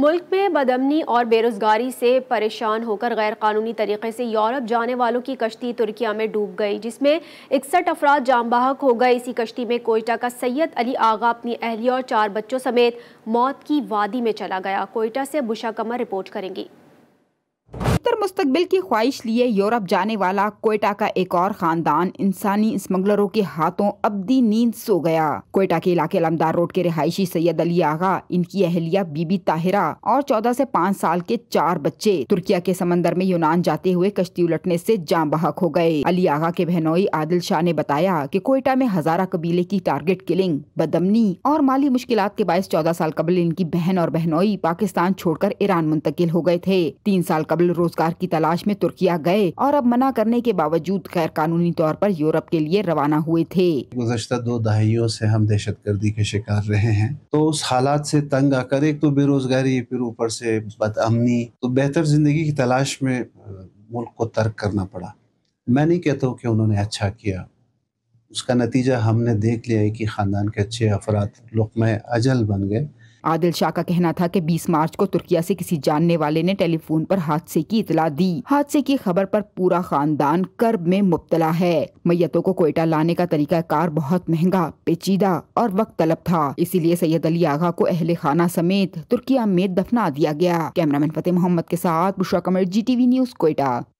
मुल्क में बदमनी और बेरोज़गारी से परेशान होकर गैर कानूनी तरीके से यूरोप जाने वालों की कश्ती तुर्किया में डूब गई जिसमें इकसठ अफराद जाम बाहक हो गए इसी कश्ती में कोयटा का सैयद अली आगा अपनी अहलिया और चार बच्चों समेत मौत की वादी में चला गया कोयटा से बुशा कमर रिपोर्ट करेंगी बेहतर मुस्तबिल की ख्वाहिश लिए यूरोप जाने वाला कोयटा का एक और खानदान इंसानी स्मगलरों के हाथों दी नींद सो गया कोयटा के इलाके लमदार रोड के रिहायशी सैयद अली आगा इनकी अहलिया बीबी ताहिरा और चौदह ऐसी पाँच साल के चार बच्चे तुर्किया के समंदर में यूनान जाते हुए कश्ती उलटने ऐसी जाम बहक हो गए अली आगा के बहनोई आदिल शाह ने बताया की कोयटा में हजारा कबीले की टारगेट किलिंग बदमनी और माली मुश्किल के बायस चौदह साल कबल इनकी बहन और बहनोई पाकिस्तान छोड़कर ईरान मुंतकिल हो गए थे तीन साल कबल रोज रोजगार की तलाश में तुर्किया गए और अब मना करने के बावजूद गैर कानूनी तौर पर यूरोप के लिए रवाना हुए थे गुजशत दो दहाइयों से हम दहशत गर्दी के शिकार रहे हैं तो उस हालात से तंग आकर एक तो बेरोजगारी फिर ऊपर से बदअमनी तो बेहतर जिंदगी की तलाश में मुल्क को तर्क करना पड़ा मैं नहीं कहता हूँ कि उन्होंने अच्छा किया उसका नतीजा हमने देख लिया है कि ख़ानदान के अच्छे अफराद लुकमय अजल बन गए आदिल शाह का कहना था कि 20 मार्च को तुर्किया से किसी जानने वाले ने टेलीफोन पर हादसे की इतला दी हादसे की खबर पर पूरा खानदान कर्ब में मुबतला है मैयतों को कोयटा लाने का तरीका कार बहुत महंगा पेचीदा और वक्त तलब था इसीलिए सैयद अली आगा को अहले खाना समेत तुर्किया में दफना दिया गया कैमरामैन फतेह मोहम्मद के साथ Bushra Qamar Geo TV news Quetta